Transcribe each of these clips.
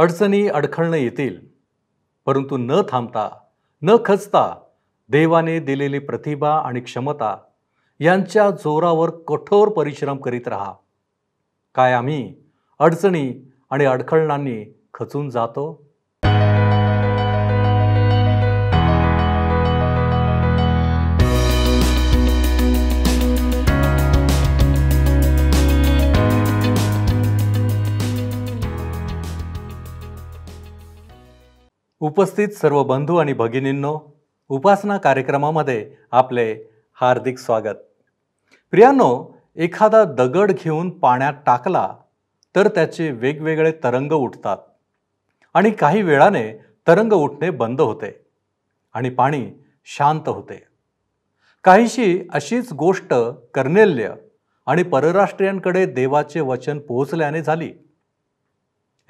अडचणी अडखळणं येतील परंतु न थांबता न खचता देवाने दिलेली प्रतिभा आणि क्षमता यांच्या जोरावर कठोर परिश्रम करीत राहा काय आम्ही अडचणी आणि अडखळणांनी खचून जातो उपस्थित सर्व बंधू आणि भगिनींनो उपासना कार्यक्रमामध्ये आपले हार्दिक स्वागत प्रियांनो एखादा दगड घेऊन पाण्यात टाकला तर त्याचे वेगवेगळे तरंग उठतात आणि काही वेळाने तरंग उठणे बंद होते आणि पाणी शांत होते काहीशी अशीच गोष्ट कर्नेल्य आणि परराष्ट्रीयांकडे देवाचे वचन पोहोचल्याने झाली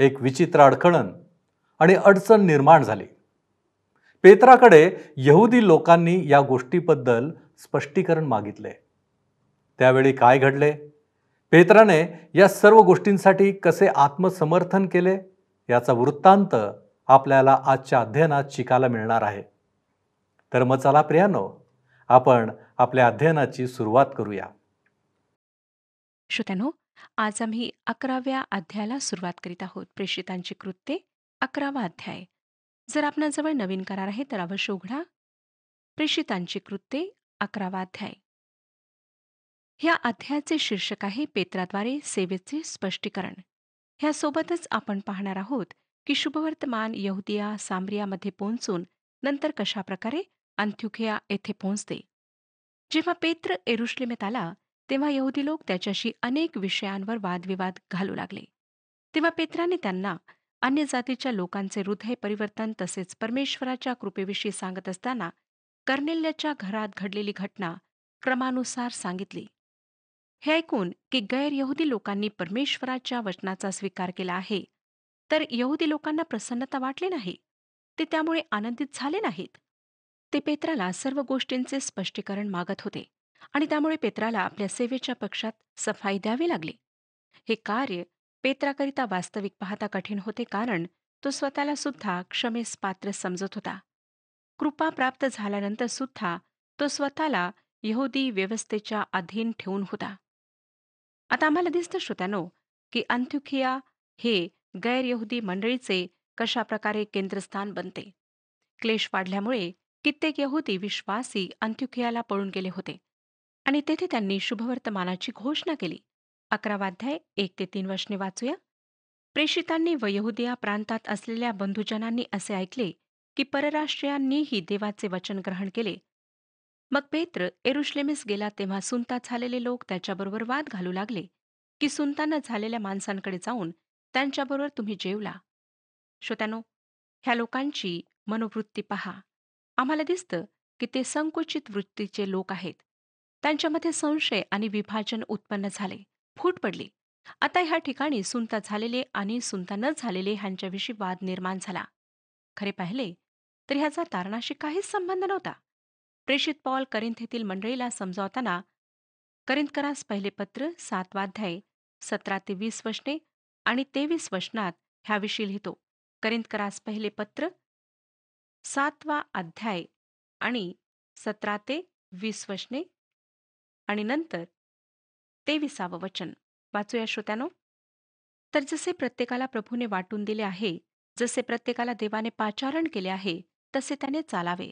एक विचित्र अडखळण आणि अडचण निर्माण झाली पेत्राकडे यहुदी लोकांनी या गोष्टीबद्दल स्पष्टीकरण मागितले त्यावेळी काय घडले पेत्राने या सर्व गोष्टींसाठी कसे आत्मसमर्थन केले याचा वृत्तांत आपल्याला आजच्या अध्ययनात शिकायला मिळणार आहे तर मग चला प्रियानो आपण आपल्या अध्ययनाची सुरुवात करूया श्रोत्यानो आज आम्ही अकराव्या अध्यायाला सुरुवात करीत आहोत प्रेषितांची कृत्ये अकरावा अध्याय जर आपणाजवळ नवीन करार आहे तर अवश्य उघडा प्रेषितांची कृत्ये अकरावा अध्याय ह्या अध्यायाचे शीर्षक आहे पेत्राद्वारे सेवेचे स्पष्टीकरण ह्यासोबतच आपण पाहणार आहोत की शुभवर्तमान यहुदिया सामरियामध्ये पोहोचून नंतर कशाप्रकारे अंत्युखिया येथे पोहोचते जेव्हा पेत्र एरुश्लेमेत आला तेव्हा यहुदी लोक त्याच्याशी अनेक विषयांवर वादविवाद घालू लागले तेव्हा पेत्राने त्यांना अन्य जातीच्या लोकांचे हृदय परिवर्तन तसेच परमेश्वराच्या कृपेविषयी सांगत असताना कर्नेल्याच्या घरात घडलेली घटना क्रमानुसार सांगितली हे ऐकून की गैर यहुदी लोकांनी परमेश्वराच्या वचनाचा स्वीकार केला आहे तर यहुदी लोकांना प्रसन्नता वाटली नाही ते त्यामुळे आनंदित झाले नाहीत ते पेत्राला सर्व गोष्टींचे स्पष्टीकरण मागत होते आणि त्यामुळे पेत्राला आपल्या सेवेच्या पक्षात सफाई द्यावी लागली हे कार्य पेत्राकरिता वास्तविक पाहता कठीण होते कारण तो स्वतःला सुद्धा क्षमेस पात्र समजत होता कृपा प्राप्त झाल्यानंतर सुद्धा तो स्वतःला यहुदी व्यवस्थेच्या अधीन ठेवून होता आता आम्हाला दिसतं श्रोत्यानो की अंत्युखिया हे गैरयहुदी मंडळीचे कशाप्रकारे केंद्रस्थान बनते क्लेश वाढल्यामुळे कित्येक यहुदी विश्वासी अंत्युखियाला पळून गेले होते आणि तेथे त्यांनी शुभवर्तमानाची घोषणा केली अकरावा अध्याय एक ते तीन वर्षने वाचूया प्रेषितांनी व यहुदिया प्रांतात असलेल्या बंधुजनांनी असे ऐकले की परराष्ट्रीयांनीही देवाचे वचन ग्रहण केले मग पेत्र एरुश्लेमिस गेला तेव्हा सुनता झालेले लोक त्याच्याबरोबर वाद घालू लागले की सुनताना झालेल्या माणसांकडे जाऊन त्यांच्याबरोबर तुम्ही जेवला श्रोत्यानो ह्या लोकांची मनोवृत्ती पहा आम्हाला दिसतं की ते संकुचित वृत्तीचे लोक आहेत त्यांच्यामध्ये संशय आणि विभाजन उत्पन्न झाले फूट पडली आता ह्या ठिकाणी सुनता झालेले आणि सुनता न झालेले ह्यांच्याविषयी वाद निर्माण झाला खरे पाहिले तर ह्याचा तारणाशी काहीच संबंध नव्हता प्रेषित पॉल करिंथ मंडळीला समजावताना करिंतकरास पहिले पत्र अध्याय सतरा ते वीस वशने आणि तेवीस वशनात ह्याविषयी लिहितो करिंथकरास पहिले पत्र सातवा अध्याय आणि सतरा ते वीस वशने आणि नंतर विसावं वचन वाचूया श्रोत्यानो तर जसे प्रत्येकाला प्रभूने वाटून दिले आहे जसे प्रत्येकाला देवाने पाचारण केले आहे तसे त्याने चालावे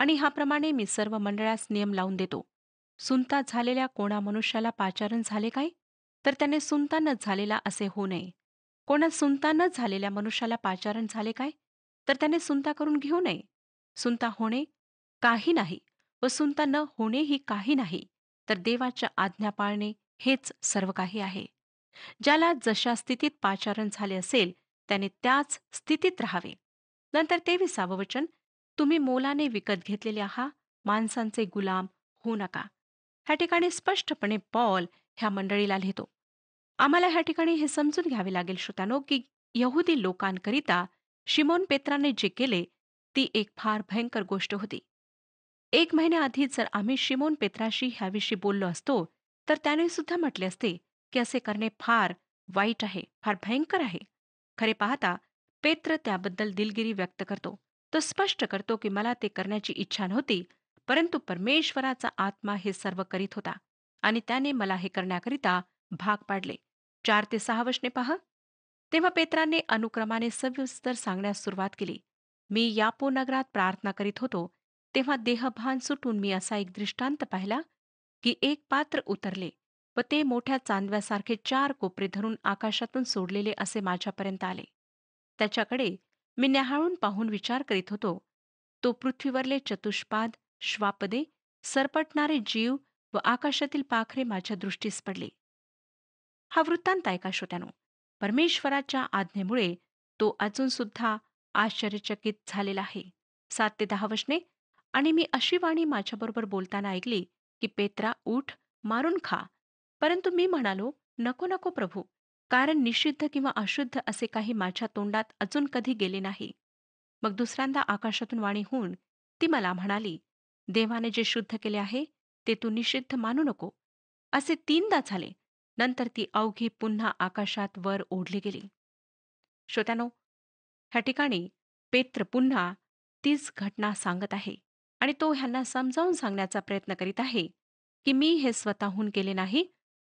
आणि ह्याप्रमाणे मी सर्व मंडळास नियम लावून देतो सुनता झालेल्या कोणा मनुष्याला पाचारण झाले काय तर त्याने सुनता न झालेला असे होऊ नये कोणा सुनता न झालेल्या मनुष्याला पाचारण झाले काय तर त्याने सुनता करून घेऊ नये सुनता होणे काही नाही व सुनता न होणे ही काही नाही तर देवाच्या आज्ञा पाळणे हेच सर्व काही आहे ज्याला जशा स्थितीत पाचारण झाले असेल त्याने त्याच स्थितीत राहावे नंतर ते वचन तुम्ही मोलाने विकत घेतलेले आहात माणसांचे गुलाम होऊ नका ह्या ठिकाणी स्पष्टपणे पॉल ह्या मंडळीला लिहितो आम्हाला ह्या ठिकाणी हे समजून घ्यावे लागेल श्रोत्यानो की यहुदी लोकांकरिता शिमोन पेत्राने जे केले ती एक फार भयंकर गोष्ट होती एक महिन्याआधी जर आम्ही शिमोन पेत्राशी ह्याविषयी बोललो असतो तर त्याने सुद्धा म्हटले असते की असे करणे फार वाईट आहे फार भयंकर आहे खरे पाहता पेत्र त्याबद्दल दिलगिरी व्यक्त करतो तो स्पष्ट करतो की मला ते करण्याची इच्छा नव्हती परंतु परमेश्वराचा आत्मा हे सर्व करीत होता आणि त्याने मला हे करण्याकरिता भाग पाडले चार ते सहा वशने पहा तेव्हा पेत्राने अनुक्रमाने सविस्तर सांगण्यास सुरुवात केली मी यापो नगरात प्रार्थना करीत होतो तेव्हा देहभान सुटून मी असा एक दृष्टांत पाहिला की एक पात्र उतरले व ते मोठ्या चांदव्यासारखे चार कोपरे धरून आकाशातून सोडलेले असे माझ्यापर्यंत आले त्याच्याकडे मी न्याहाळून पाहून विचार करीत होतो तो पृथ्वीवरले चतुष्पाद श्वापदे सरपटणारे जीव व आकाशातील पाखरे माझ्या दृष्टीस पडले हा वृत्तांत ऐका श्रोत्यानो परमेश्वराच्या आज्ञेमुळे तो अजून सुद्धा आश्चर्यचकित झालेला आहे सात ते दहा वशने आणि मी अशी वाणी माझ्याबरोबर बोलताना ऐकली की पेत्रा उठ मारून खा परंतु मी म्हणालो नको नको प्रभू कारण निषिद्ध किंवा अशुद्ध असे काही माझ्या तोंडात अजून कधी गेले नाही मग दुसऱ्यांदा आकाशातून वाणी होऊन ती मला म्हणाली देवाने जे शुद्ध केले आहे ते तू निषिद्ध मानू नको असे तीनदा झाले नंतर ती अवघी पुन्हा आकाशात वर ओढली गेली श्रोत्यानो ह्या ठिकाणी पेत्र पुन्हा तीच घटना सांगत आहे आणि तो ह्यांना समजावून सांगण्याचा प्रयत्न करीत आहे की मी हे स्वतःहून केले नाही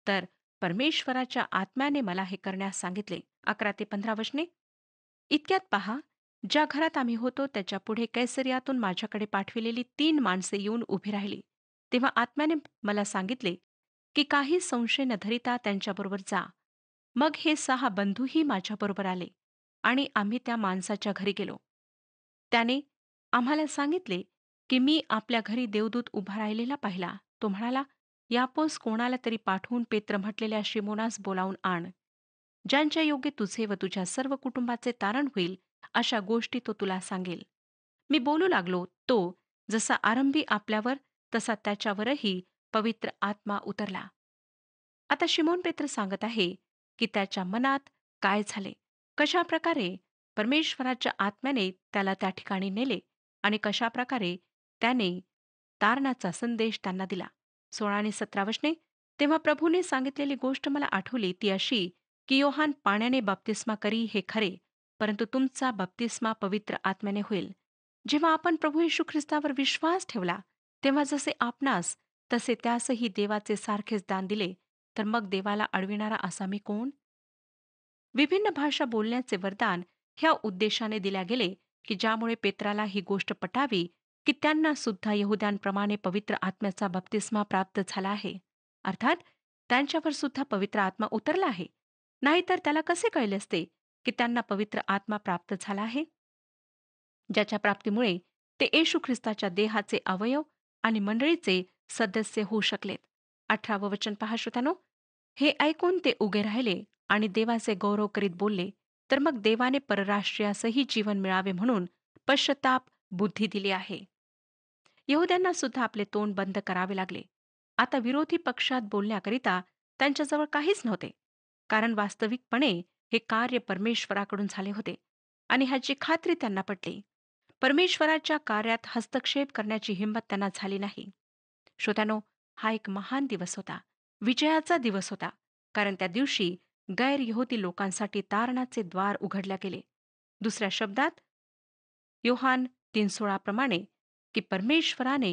तर परमेश्वराच्या आत्म्याने मला हे करण्यास सांगितले अकरा ते पंधरा वशने इतक्यात पहा ज्या घरात आम्ही होतो त्याच्या पुढे कैसरियातून माझ्याकडे पाठविलेली तीन माणसे येऊन उभी राहिली तेव्हा आत्म्याने मला सांगितले की काही संशय न धरिता त्यांच्याबरोबर जा मग हे सहा बंधूही माझ्याबरोबर आले आणि आम्ही त्या माणसाच्या घरी गेलो त्याने आम्हाला सांगितले की मी आपल्या घरी देवदूत उभा राहिलेला पाहिला तो म्हणाला यापोस कोणाला तरी पाठवून पेत्र म्हटलेल्या शिमोनास बोलावून आण ज्यांच्या योग्य तुझे व तुझ्या सर्व कुटुंबाचे तारण होईल अशा गोष्टी तो तुला सांगेल मी बोलू लागलो तो जसा आरंभी आपल्यावर तसा त्याच्यावरही पवित्र आत्मा उतरला आता शिमोन पेत्र सांगत आहे की त्याच्या मनात काय झाले कशा प्रकारे परमेश्वराच्या आत्म्याने त्याला त्या ठिकाणी नेले आणि कशा प्रकारे त्याने तारणाचा संदेश त्यांना दिला सोळा आणि सतरा तेव्हा प्रभूने सांगितलेली गोष्ट मला आठवली ती अशी की योहान पाण्याने बाप्तिस्मा करी हे खरे परंतु तुमचा बाप्तिस्मा पवित्र आत्म्याने होईल जेव्हा आपण प्रभू येशू ख्रिस्तावर विश्वास ठेवला तेव्हा जसे आपणास तसे त्यासही देवाचे सारखेच दान दिले तर मग देवाला अडविणारा असा मी कोण विभिन्न भाषा बोलण्याचे वरदान ह्या उद्देशाने दिल्या गेले की ज्यामुळे पेत्राला ही गोष्ट पटावी की त्यांना सुद्धा यहुद्यांप्रमाणे पवित्र आत्म्याचा बप्तिस्मा प्राप्त झाला आहे अर्थात त्यांच्यावर सुद्धा पवित्र आत्मा उतरला आहे नाहीतर त्याला कसे कळले असते की त्यांना पवित्र आत्मा प्राप्त झाला आहे ज्याच्या प्राप्तीमुळे ते येशू ख्रिस्ताच्या देहाचे अवयव आणि मंडळीचे सदस्य होऊ शकलेत अठरावं वचन पहा श्रोत्यानो हे ऐकून ते उभे राहिले आणि देवाचे गौरव करीत बोलले तर मग देवाने परराष्ट्रीयासही जीवन मिळावे म्हणून पश्चताप बुद्धी दिली आहे यहुद्यांना सुद्धा आपले तोंड बंद करावे लागले आता विरोधी पक्षात बोलण्याकरिता त्यांच्याजवळ काहीच नव्हते कारण वास्तविकपणे हे कार्य परमेश्वराकडून झाले होते आणि ह्याची खात्री त्यांना पटली परमेश्वराच्या कार्यात हस्तक्षेप करण्याची हिंमत त्यांना झाली नाही श्रोत्यानो हा एक महान दिवस होता विजयाचा दिवस होता कारण त्या दिवशी गैरयहोती लोकांसाठी तारणाचे द्वार उघडल्या गेले दुसऱ्या शब्दात योहान तीन सोळाप्रमाणे की परमेश्वराने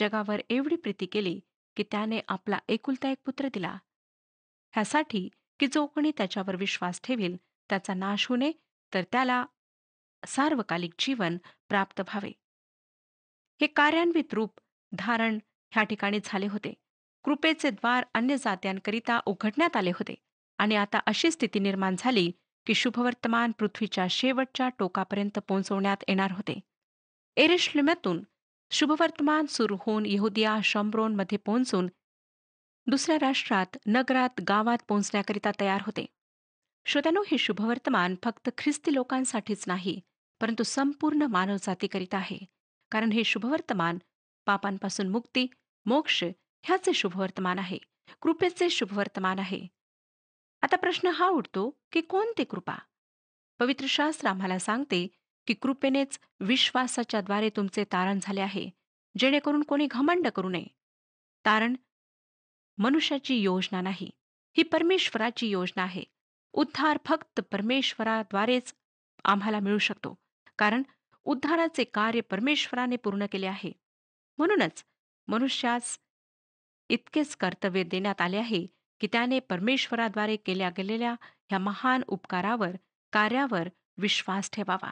जगावर एवढी प्रीती केली की त्याने आपला एकुलता एक पुत्र दिला ह्यासाठी की जो कोणी त्याच्यावर विश्वास ठेवेल त्याचा नाश होणे तर त्याला सार्वकालिक जीवन प्राप्त व्हावे हे कार्यान्वित रूप धारण ह्या ठिकाणी झाले होते कृपेचे द्वार अन्य जात्यांकरिता उघडण्यात आले होते आणि आता अशी स्थिती निर्माण झाली की शुभवर्तमान पृथ्वीच्या शेवटच्या टोकापर्यंत पोहोचवण्यात येणार होते एरिश्लिमेतून शुभवर्तमान सुरू होऊन यहुदिया मध्ये पोहोचून दुसऱ्या राष्ट्रात नगरात गावात पोहोचण्याकरिता तयार होते श्रोत्यानो हे शुभवर्तमान फक्त ख्रिस्ती लोकांसाठीच नाही परंतु संपूर्ण मानवजातीकरिता आहे कारण हे शुभवर्तमान पापांपासून मुक्ती मोक्ष ह्याचे शुभवर्तमान आहे कृपेचे शुभवर्तमान आहे आता प्रश्न हा उठतो की कोणते कृपा पवित्र शास्त्र आम्हाला सांगते की कृपेनेच विश्वासाच्या द्वारे तुमचे तारण झाले आहे जेणेकरून कोणी घमंड करू नये तारण मनुष्याची योजना नाही ही परमेश्वराची योजना आहे उद्धार फक्त परमेश्वराद्वारेच आम्हाला मिळू शकतो कारण उद्धाराचे कार्य परमेश्वराने पूर्ण केले आहे म्हणूनच मनुष्यास इतकेच कर्तव्य देण्यात आले आहे की त्याने परमेश्वराद्वारे केल्या गेलेल्या ह्या महान उपकारावर कार्यावर विश्वास ठेवावा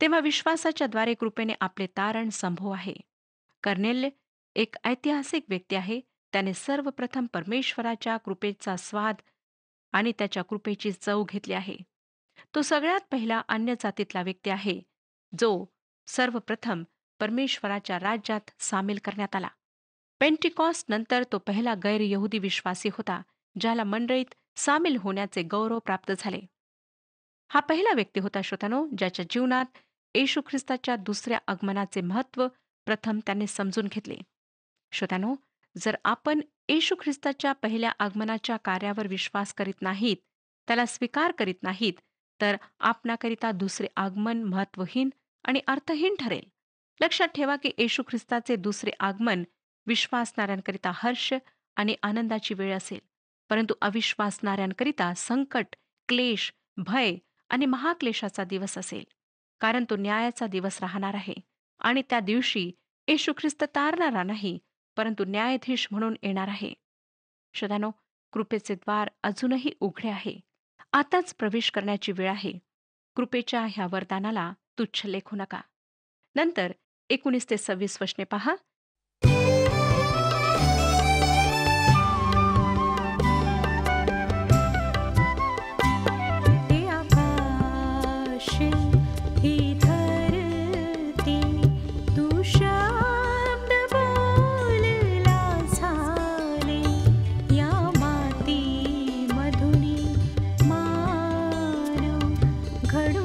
तेव्हा विश्वासाच्या द्वारे कृपेने आपले तारण संभव आहे कर्नेल एक ऐतिहासिक व्यक्ती आहे त्याने सर्वप्रथम परमेश्वराच्या कृपेचा स्वाद आणि त्याच्या कृपेची चव घेतली आहे तो सगळ्यात पहिला अन्य जातीतला व्यक्ती आहे जो सर्वप्रथम परमेश्वराच्या राज्यात सामील करण्यात आला पेंटिकॉस्ट नंतर तो पहिला गैर यहुदी विश्वासी होता ज्याला मंडळीत सामील होण्याचे गौरव प्राप्त झाले हा पहिला व्यक्ती होता श्रोतानो ज्याच्या जीवनात येशू ख्रिस्ताच्या दुसऱ्या आगमनाचे महत्त्व प्रथम त्याने समजून घेतले श्रोत्यानो जर आपण येशू ख्रिस्ताच्या पहिल्या आगमनाच्या कार्यावर विश्वास करीत नाहीत त्याला स्वीकार करीत नाहीत तर आपणाकरिता दुसरे आगमन महत्वहीन आणि अर्थहीन ठरेल लक्षात ठेवा की येशू ख्रिस्ताचे दुसरे आगमन विश्वासणाऱ्यांकरिता हर्ष आणि आनंदाची वेळ असेल परंतु अविश्वासणाऱ्यांकरिता संकट क्लेश भय आणि महाक्लेशाचा दिवस असेल कारण तो न्यायाचा दिवस राहणार आहे आणि त्या दिवशी येशू ख्रिस्त तारणारा नाही परंतु न्यायाधीश म्हणून येणार आहे श्रदानो कृपेचे द्वार अजूनही उघडे आहे आताच प्रवेश करण्याची वेळ आहे कृपेच्या ह्या वरदानाला तुच्छ लेखू नका नंतर एकोणीस ते सव्वीस वशने पहा खड़ा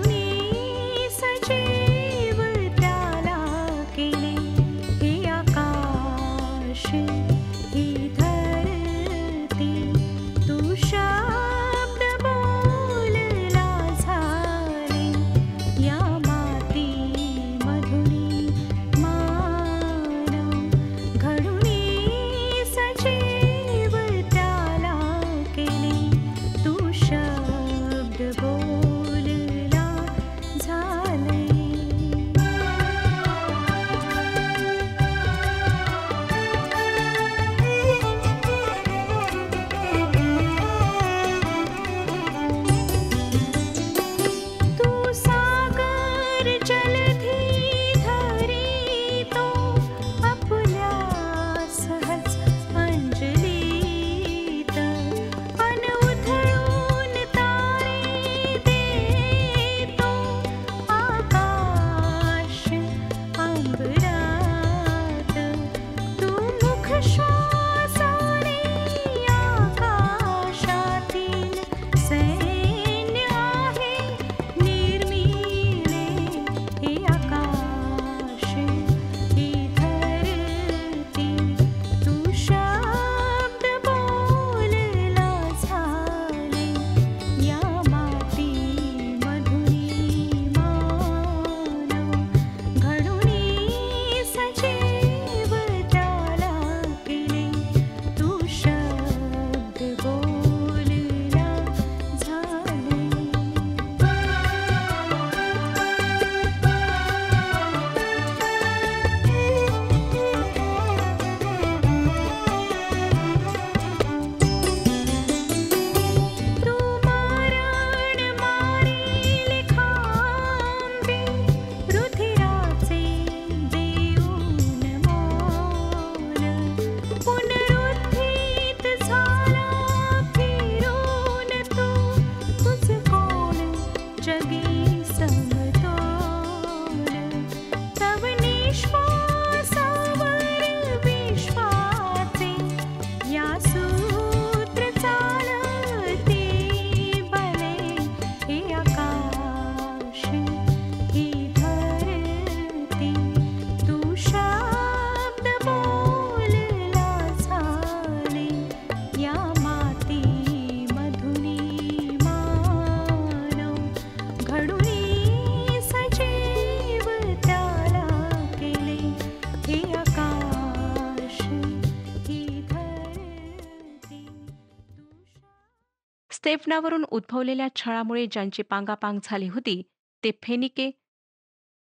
स्तेफनावरून उद्भवलेल्या छळामुळे ज्यांची पांगापांग झाली होती ते फेनिके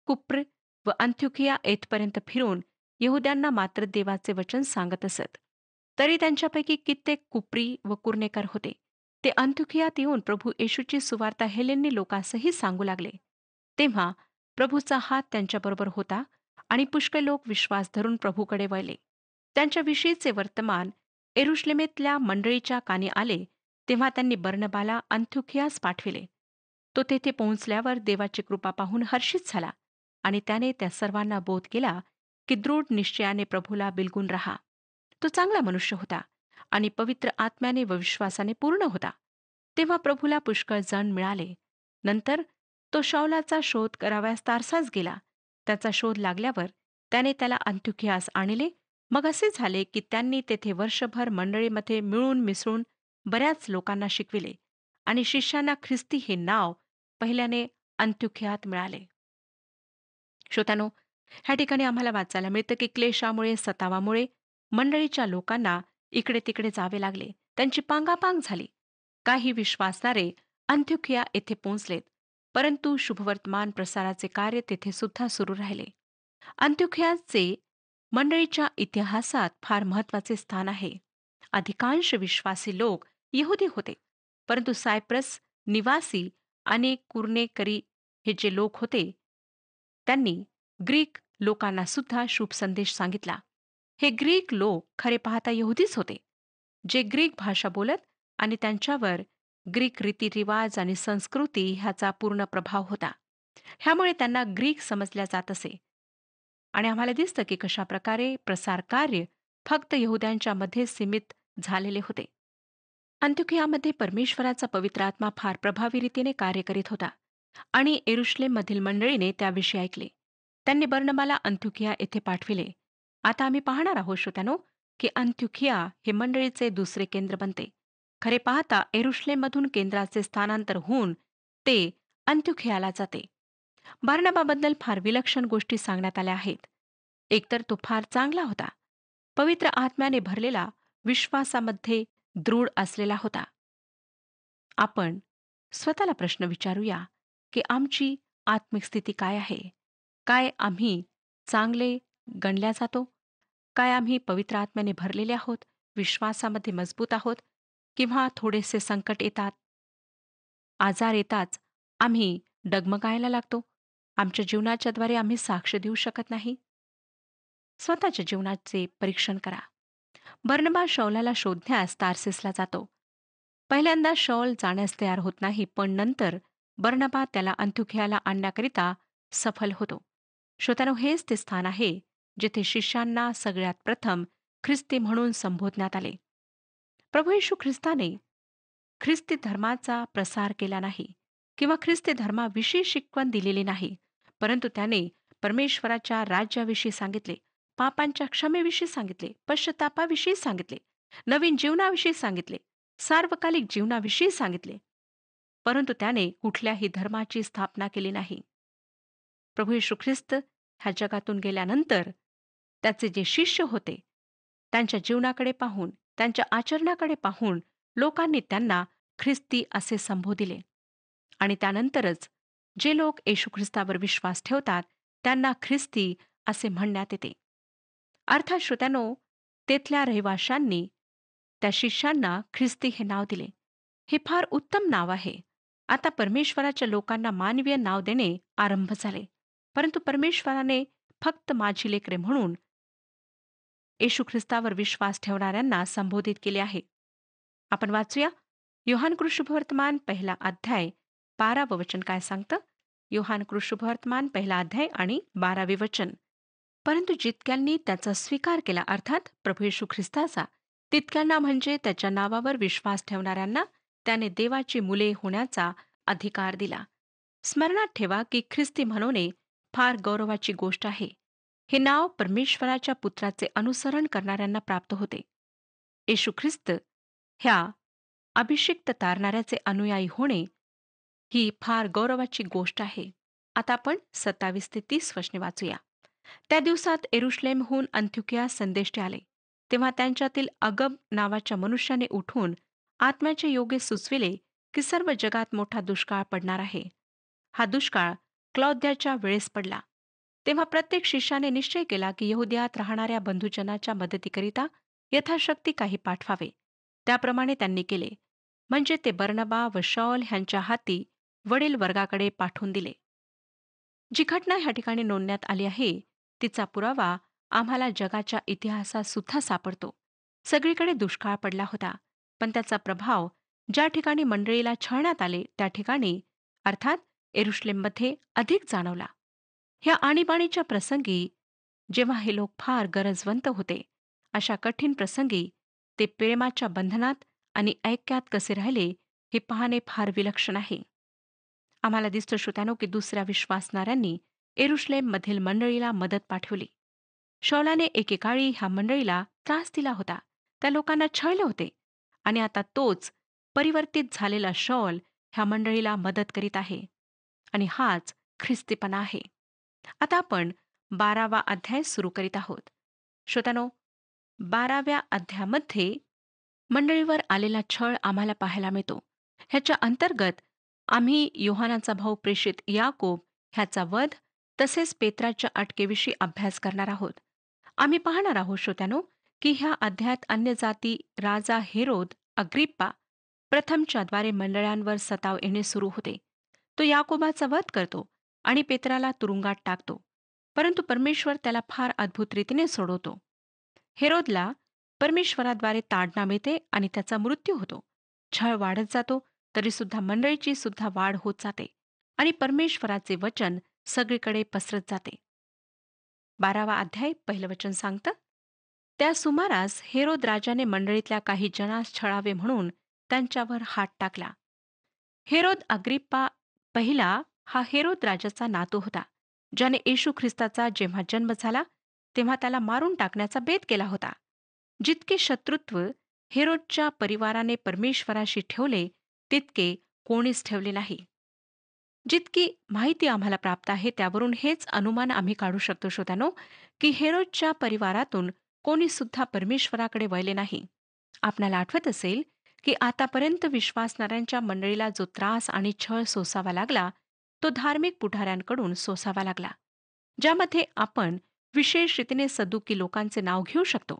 कुप्र व अंथ्युकिया येथपर्यंत फिरून यहुद्यांना मात्र देवाचे वचन सांगत असत तरी त्यांच्यापैकी कित्येक कुप्री व कुर्णेकर होते ते अंत्युखियात येऊन प्रभू येशूची सुवार्ता हेलेनने लोकांसही सांगू लागले तेव्हा प्रभूचा हात त्यांच्याबरोबर होता आणि पुष्कळ लोक विश्वास धरून प्रभूकडे वळले त्यांच्याविषयीचे वर्तमान एरुश्लेमेतल्या मंडळीच्या कानी आले तेव्हा त्यांनी बर्णबाला अंत्युखियास पाठविले तो तेथे पोहोचल्यावर देवाची कृपा पाहून हर्षित झाला आणि त्याने त्या सर्वांना बोध केला की दृढ निश्चयाने प्रभूला बिलगून रहा तो चांगला मनुष्य होता आणि पवित्र आत्म्याने व विश्वासाने पूर्ण होता तेव्हा प्रभूला पुष्कळ जण मिळाले नंतर तो शौलाचा शोध कराव्यास तारसाच गेला त्याचा शोध लागल्यावर त्याने त्याला अंत्युखियास आणले मग असे झाले की त्यांनी तेथे वर्षभर मंडळीमध्ये मिळून मिसळून बऱ्याच लोकांना शिकविले आणि शिष्यांना ख्रिस्ती हे नाव पहिल्याने अंत्युख्यात मिळाले श्रोत्यानो ह्या ठिकाणी आम्हाला वाचायला मिळतं की क्लेशामुळे सतावामुळे मंडळीच्या लोकांना इकडे तिकडे जावे लागले त्यांची पांगापांग झाली काही विश्वासणारे अंत्युखिया येथे पोहोचलेत परंतु शुभवर्तमान प्रसाराचे कार्य तेथे सुद्धा सुरू राहिले अंत्युखियाचे मंडळीच्या इतिहासात फार महत्वाचे स्थान आहे अधिकांश विश्वासी लोक यहुदी होते परंतु सायप्रस निवासी अनेक कुर्नेकरी हे जे लोक होते त्यांनी ग्रीक लोकांना सुद्धा शुभ संदेश सांगितला हे ग्रीक लोक खरे पाहता यहुदीच होते जे ग्रीक भाषा बोलत आणि त्यांच्यावर ग्रीक रीतिरिवाज आणि संस्कृती ह्याचा पूर्ण प्रभाव होता ह्यामुळे त्यांना ग्रीक समजल्या जात असे आणि आम्हाला दिसतं की कशाप्रकारे प्रसार कार्य फक्त यहुद्यांच्या मध्ये सीमित झालेले होते अंत्युकियामध्ये परमेश्वराचा पवित्र आत्मा फार प्रभावी रीतीने कार्य करीत होता आणि एरुश्लेममधील मंडळीने त्याविषयी ऐकले त्यांनी बर्णमाला अंत्युकिया येथे पाठविले आता आम्ही पाहणार आहोत श्रोत्यानो की अंत्युकिया हे मंडळीचे दुसरे केंद्र बनते खरे पाहता एरुश्लेममधून केंद्राचे स्थानांतर होऊन ते अंत्युखियाला जाते बर्णबाबद्दल फार विलक्षण गोष्टी सांगण्यात आल्या आहेत एकतर तो फार चांगला होता पवित्र आत्म्याने भरलेला विश्वासामध्ये दृढ असलेला होता आपण स्वतःला प्रश्न विचारूया की आमची आत्मिक स्थिती काय आहे काय आम्ही चांगले गणल्या जातो काय आम्ही पवित्र आत्म्याने भरलेले आहोत विश्वासामध्ये मजबूत आहोत किंवा थोडेसे संकट येतात आजार येताच आम्ही डगमगायला लागतो आमच्या जीवनाच्याद्वारे आम्ही साक्ष देऊ शकत नाही स्वतःच्या जीवनाचे परीक्षण करा बर्नबा शौलाला शोधण्यास तारसिसला जातो पहिल्यांदा शौल जाण्यास तयार होत नाही पण नंतर बर्नबा त्याला अंत्युख्याला आणण्याकरिता सफल होतो श्रोत्यानो हेच ते स्थान आहे जिथे शिष्यांना सगळ्यात प्रथम ख्रिस्ती म्हणून संबोधण्यात आले प्रभू येशू ख्रिस्ताने ख्रिस्ती धर्माचा प्रसार केला नाही किंवा ख्रिस्ती धर्माविषयी शिकवण दिलेली नाही परंतु त्याने परमेश्वराच्या राज्याविषयी सांगितले पापांच्या क्षमेविषयी सांगितले पश्चतापाविषयी सांगितले नवीन जीवनाविषयी सांगितले सार्वकालिक जीवनाविषयी सांगितले परंतु त्याने कुठल्याही धर्माची स्थापना केली नाही प्रभू येशू ख्रिस्त ह्या जगातून गेल्यानंतर त्याचे जे शिष्य होते त्यांच्या जीवनाकडे पाहून त्यांच्या आचरणाकडे पाहून लोकांनी त्यांना ख्रिस्ती असे संबोधिले आणि त्यानंतरच जे लोक येशू ख्रिस्तावर विश्वास ठेवतात त्यांना ख्रिस्ती असे म्हणण्यात येते अर्थात श्रोत्यानो तेथल्या रहिवाशांनी त्या शिष्यांना ख्रिस्ती हे नाव दिले हे फार उत्तम नाव आहे आता परमेश्वराच्या लोकांना मानवीय नाव देणे आरंभ झाले परंतु परमेश्वराने फक्त माझी लेकरे म्हणून येशू ख्रिस्तावर विश्वास ठेवणाऱ्यांना संबोधित केले आहे आपण वाचूया योहान कृष्णभवर्तमान पहिला अध्याय बारावं वचन काय सांगतं योहान कृष्णभवर्तमान पहिला अध्याय आणि बारावे वचन परंतु जितक्यांनी त्याचा स्वीकार केला अर्थात प्रभू येशू ख्रिस्ताचा तितक्यांना म्हणजे त्याच्या नावावर विश्वास ठेवणाऱ्यांना त्याने देवाची मुले होण्याचा अधिकार दिला स्मरणात ठेवा की ख्रिस्ती म्हणवणे फार गौरवाची गोष्ट आहे हे नाव परमेश्वराच्या पुत्राचे अनुसरण करणाऱ्यांना प्राप्त होते येशू ख्रिस्त ह्या अभिषिक्त तारणाऱ्याचे अनुयायी होणे ही फार गौरवाची गोष्ट आहे आता आपण सत्तावीस ते तीस वचने वाचूया त्या दिवसात एरुश्लेमहून अंत्युकिया संदेश आले तेव्हा त्यांच्यातील अगब नावाच्या मनुष्याने उठून आत्म्याचे योग्य सुचविले की सर्व जगात मोठा दुष्काळ पडणार आहे हा दुष्काळ क्लौद्याच्या वेळेस पडला तेव्हा प्रत्येक शिष्याने निश्चय केला की यहुद्यात राहणाऱ्या बंधुजनाच्या मदतीकरिता यथाशक्ती काही पाठवावे त्याप्रमाणे त्यांनी केले म्हणजे ते बर्णबा व शॉल ह्यांच्या हाती वडील वर्गाकडे पाठवून दिले जी घटना ह्या ठिकाणी नोंदण्यात आली आहे तिचा पुरावा आम्हाला जगाच्या इतिहासात सुद्धा सापडतो सगळीकडे दुष्काळ पडला होता पण त्याचा प्रभाव ज्या ठिकाणी मंडळीला छळण्यात आले त्या ठिकाणी अर्थात एरुश्लेममध्ये अधिक जाणवला ह्या आणीबाणीच्या प्रसंगी जेव्हा हे लोक फार गरजवंत होते अशा कठीण प्रसंगी ते प्रेमाच्या बंधनात आणि ऐक्यात कसे राहिले हे पाहणे फार विलक्षण आहे आम्हाला दिसतं श्रोत्यानो की दुसऱ्या विश्वासणाऱ्यांनी मधील मंडळीला मदत पाठवली शौलाने एकेकाळी ह्या मंडळीला त्रास दिला होता त्या लोकांना छळले होते आणि आता तोच परिवर्तित झालेला शौल ह्या मंडळीला मदत करीत आहे आणि हाच ख्रिस्तीपणा आहे आता आपण बारावा अध्याय सुरू करीत आहोत श्रोतानो बाराव्या अध्यायामध्ये मंडळीवर आलेला छळ आम्हाला पाहायला मिळतो ह्याच्या अंतर्गत आम्ही योहानाचा भाऊ प्रेषित याकोब ह्याचा वध तसेच पेत्राच्या अटकेविषयी अभ्यास करणार आहोत आम्ही पाहणार आहोत श्रोत्यानो की ह्या अध्यात अन्य जाती राजा हेरोद अग्रिप्पा द्वारे मंडळांवर सताव येणे सुरू होते तो याकोबाचा वध करतो आणि पेत्राला तुरुंगात टाकतो परंतु परमेश्वर त्याला फार अद्भुत रीतीने सोडवतो हेरोदला परमेश्वराद्वारे ताडना मिळते आणि त्याचा मृत्यू होतो छळ वाढत जातो तरीसुद्धा मंडळीची सुद्धा वाढ होत जाते आणि परमेश्वराचे वचन सगळीकडे पसरत जाते बारावा अध्याय पहिलं वचन सांगतं त्या सुमारास हेरोद राजाने मंडळीतल्या काही जणास छळावे म्हणून त्यांच्यावर हात टाकला हेरोद अग्रिप्पा पहिला हा हेरोद राजाचा नातू होता ज्याने येशू ख्रिस्ताचा जेव्हा जन्म झाला तेव्हा त्याला मारून टाकण्याचा बेत केला होता जितके शत्रुत्व हेरोदच्या परिवाराने परमेश्वराशी ठेवले तितके कोणीच ठेवले नाही जितकी माहिती आम्हाला प्राप्त आहे त्यावरून हेच अनुमान आम्ही काढू शकतो श्रोत्यानो की हेरोजच्या परिवारातून कोणी सुद्धा परमेश्वराकडे वळले नाही आपणाला आठवत असेल की आतापर्यंत विश्वासणाऱ्यांच्या मंडळीला जो त्रास आणि छळ सोसावा लागला तो धार्मिक पुढाऱ्यांकडून सोसावा लागला ज्यामध्ये आपण विशेष रीतीने सदुकी लोकांचे नाव घेऊ शकतो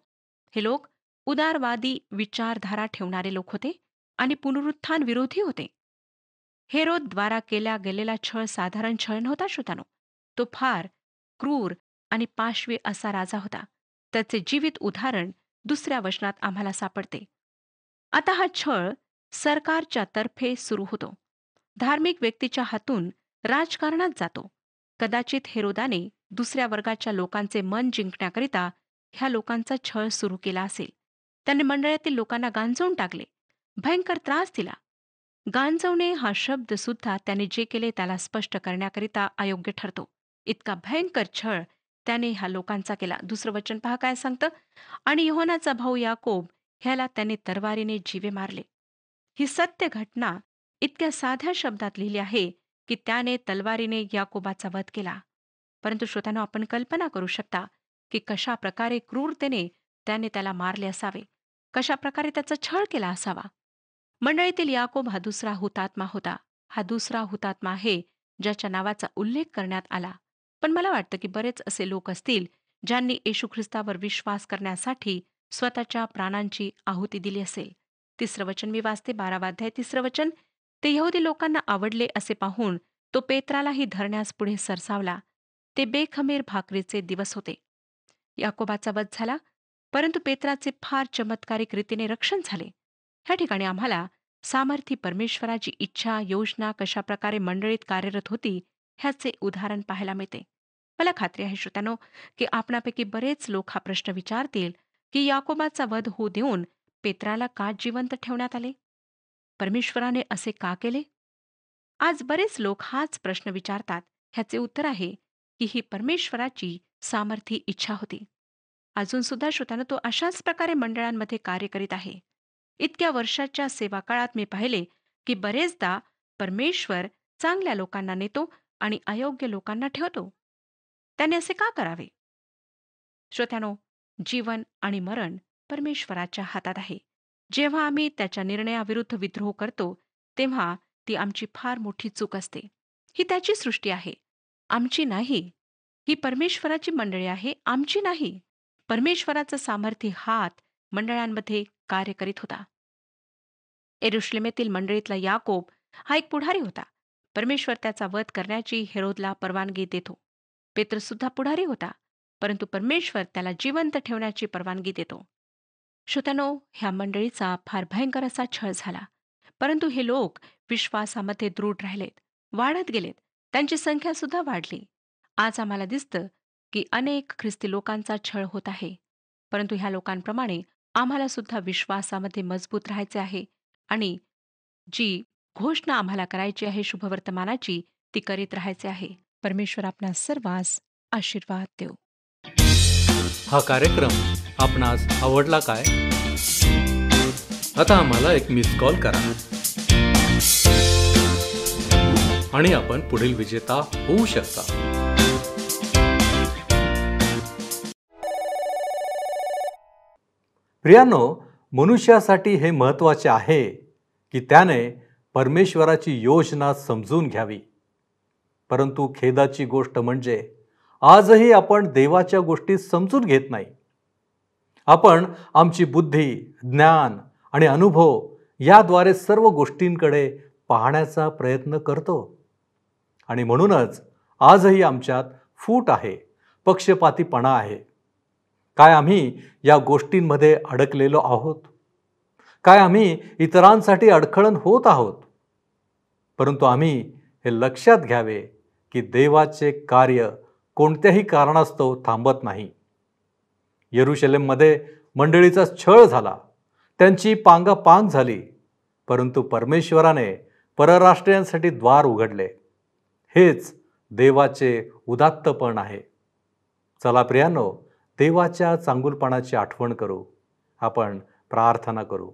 हे लोक उदारवादी विचारधारा ठेवणारे लोक होते आणि पुनरुत्थान विरोधी होते हेरोद द्वारा केल्या गेलेला छळ साधारण छळ नव्हता श्रोतानो तो फार क्रूर आणि पाशवी असा राजा होता त्याचे जीवित उदाहरण दुसऱ्या वचनात आम्हाला सापडते आता हा छळ सरकारच्या तर्फे सुरू होतो धार्मिक व्यक्तीच्या हातून राजकारणात जातो कदाचित हेरोदाने दुसऱ्या वर्गाच्या लोकांचे मन जिंकण्याकरिता ह्या लोकांचा छळ सुरू केला असेल त्याने मंडळातील लोकांना गांजवून टाकले भयंकर त्रास दिला गांजवणे हा शब्द सुद्धा त्याने जे केले त्याला स्पष्ट करण्याकरिता अयोग्य ठरतो इतका भयंकर छळ त्याने ह्या लोकांचा केला दुसरं वचन पहा काय सांगतं आणि योहनाचा भाऊ याकोब ह्याला त्याने तरवारीने जीवे मारले ही सत्य घटना इतक्या साध्या शब्दात लिहिली आहे की त्याने तलवारीने याकोबाचा वध केला परंतु श्रोत्यानो आपण कल्पना करू शकता की कशा प्रकारे क्रूरतेने त्याने त्याला मारले असावे कशा प्रकारे त्याचा छळ केला असावा मंडळीतील याकोब हा दुसरा हुतात्मा होता हा दुसरा हुतात्मा आहे ज्याच्या नावाचा उल्लेख करण्यात आला पण मला वाटतं की बरेच असे लोक असतील ज्यांनी येशू ख्रिस्तावर विश्वास करण्यासाठी स्वतःच्या प्राणांची आहुती दिली असेल तिसरं वचन मी वाचते बारावाध्याय तिसरं वचन ते यहुदी लोकांना आवडले असे पाहून तो पेत्रालाही धरण्यास पुढे सरसावला ते बेखमीर भाकरीचे दिवस होते याकोबाचा वध झाला परंतु पेत्राचे फार चमत्कारिक रीतीने रक्षण झाले ह्या ठिकाणी आम्हाला सामर्थी परमेश्वराची इच्छा योजना कशा प्रकारे मंडळीत कार्यरत होती ह्याचे उदाहरण पाहायला मिळते मला खात्री आहे श्रोत्यानो की आपणापैकी बरेच लोक हा प्रश्न विचारतील की याकोबाचा वध होऊ देऊन पेत्राला का जिवंत ठेवण्यात आले परमेश्वराने असे का केले आज बरेच लोक हाच प्रश्न विचारतात ह्याचे उत्तर आहे की ही परमेश्वराची सामर्थी इच्छा होती अजून सुद्धा श्रोत्यानं तो अशाच प्रकारे मंडळांमध्ये कार्य करीत आहे इतक्या वर्षाच्या सेवाकाळात मी पाहिले की बरेचदा परमेश्वर चांगल्या लोकांना नेतो आणि अयोग्य लोकांना ठेवतो त्याने असे का करावे श्रोत्यानो जीवन आणि मरण परमेश्वराच्या हातात आहे जेव्हा आम्ही त्याच्या निर्णयाविरुद्ध विद्रोह करतो तेव्हा ती आमची फार मोठी चूक असते ही त्याची सृष्टी आहे आमची नाही ही परमेश्वराची मंडळी आहे आमची नाही परमेश्वराचं सामर्थ्य हात मंडळांमध्ये कार्य करीत होता एरुश्लेमेतील मंडळीतला याकोब हा एक पुढारी होता परमेश्वर त्याचा वध करण्याची हेरोदला परवानगी देतो पेत्रसुद्धा पुढारी होता परंतु परमेश्वर त्याला जिवंत ठेवण्याची परवानगी देतो श्रोत्यानो ह्या मंडळीचा फार भयंकर असा छळ झाला परंतु हे लोक विश्वासामध्ये दृढ राहिलेत वाढत गेलेत त्यांची संख्या सुद्धा वाढली आज आम्हाला दिसतं की अनेक ख्रिस्ती लोकांचा छळ होत आहे परंतु ह्या लोकांप्रमाणे आम्हाला सुद्धा विश्वासामध्ये मजबूत राहायचे आहे आणि जी घोषणा आम्हाला करायची आहे शुभवर्तमानाची ती करीत राहायचे आहे परमेश्वर आपणास सर्वांस आशीर्वाद देऊ हा कार्यक्रम आपणास आवडला काय आता आम्हाला एक मिस कॉल करा आणि आपण पुढील विजेता होऊ शकता प्रियानो मनुष्यासाठी हे महत्त्वाचे आहे की त्याने परमेश्वराची योजना समजून घ्यावी परंतु खेदाची गोष्ट म्हणजे आजही आपण देवाच्या गोष्टी समजून घेत नाही आपण आमची बुद्धी ज्ञान आणि अनुभव याद्वारे सर्व गोष्टींकडे पाहण्याचा प्रयत्न करतो आणि म्हणूनच आजही आमच्यात फूट आहे पक्षपातीपणा आहे काय आम्ही या गोष्टींमध्ये अडकलेलो आहोत काय आम्ही इतरांसाठी अडखळण होत आहोत परंतु आम्ही हे लक्षात घ्यावे की देवाचे कार्य कोणत्याही कारणास्तव थांबत नाही येरुशलेममध्ये मंडळीचा छळ झाला त्यांची पांग झाली परंतु परमेश्वराने परराष्ट्रीयांसाठी द्वार उघडले हेच देवाचे उदात्तपण आहे चला प्रियानो देवाच्या चांगुलपणाची आठवण करू आपण प्रार्थना करू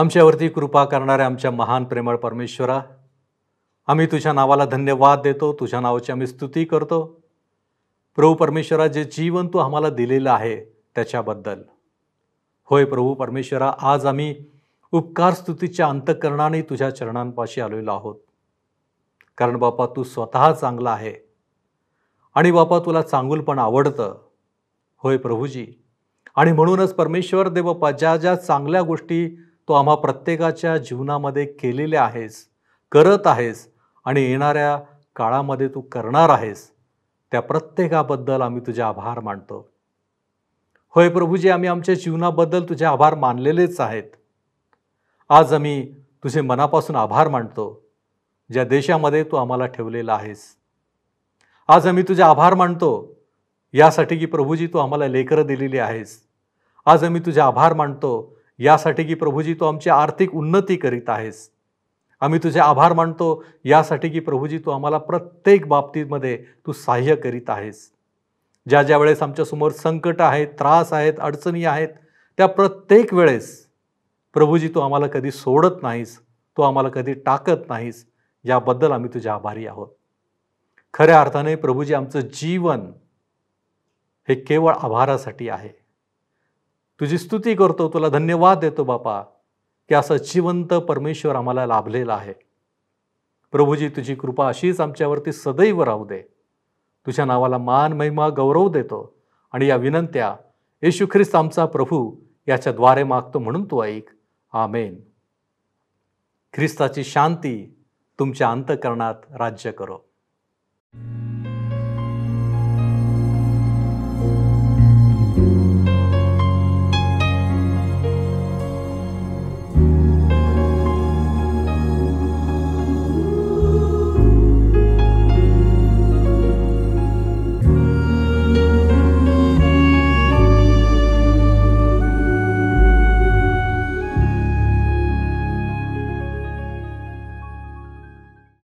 आमच्यावरती कृपा करणाऱ्या आमच्या महान प्रेमळ परमेश्वरा आम्ही तुझ्या नावाला धन्यवाद देतो तुझ्या नावाची आम्ही स्तुती करतो प्रभू परमेश्वरा जे जीवन तू आम्हाला दिलेलं आहे त्याच्याबद्दल होय प्रभू परमेश्वरा आज आम्ही उपकार स्तुतीच्या अंतकरणाने तुझ्या चरणांपाशी आलेलो आहोत कारण बापा तू स्वतः चांगला आहे आणि बापा तुला चांगुल पण आवडतं होय प्रभूजी आणि म्हणूनच परमेश्वर देवप्पा ज्या ज्या चांगल्या गोष्टी तू आम्हा प्रत्येकाच्या जीवनामध्ये केलेल्या आहेस करत आहेस आणि येणाऱ्या काळामध्ये तू करणार आहेस त्या प्रत्येकाबद्दल आम्ही तुझे आभार मानतो होय प्रभूजी आम्ही आमच्या जीवनाबद्दल तुझे आभार मानलेलेच आहेत आज आम्ही तुझे मनापासून आभार मानतो ज्या देशामध्ये तू आम्हाला ठेवलेला आहेस आज आम्ही तुझे आभार मानतो यासाठी की प्रभूजी तू आम्हाला लेकरं दिलेली आहेस आज आम्ही तुझे आभार मानतो यासाठी की प्रभूजी तू आमची आर्थिक उन्नती करीत आहेस आम्ही तुझे आभार मानतो यासाठी की प्रभूजी तू आम्हाला प्रत्येक बाबतीमध्ये तू सहाय्य करीत आहेस ज्या ज्या वेळेस आमच्यासमोर संकट आहेत त्रास आहेत अडचणी आहेत त्या प्रत्येक वेळेस प्रभूजी तू आम्हाला कधी सोडत नाहीस तू आम्हाला कधी टाकत नाहीस याबद्दल आम्ही तुझे आभारी आहोत खऱ्या अर्थाने प्रभूजी आमचं जीवन हे केवळ आभारासाठी आहे तुझी स्तुती करतो तुला धन्यवाद देतो बापा की असं जिवंत परमेश्वर आम्हाला लाभलेला आहे प्रभूजी तुझी कृपा अशीच आमच्यावरती सदैव राहू दे तुझ्या नावाला मान महिमा गौरव देतो आणि या विनंत्या येशू ख्रिस्त आमचा प्रभू याच्याद्वारे मागतो म्हणून तू ऐक आमेन ख्रिस्ताची शांती तुमच्या अंतकरणात राज्य करो you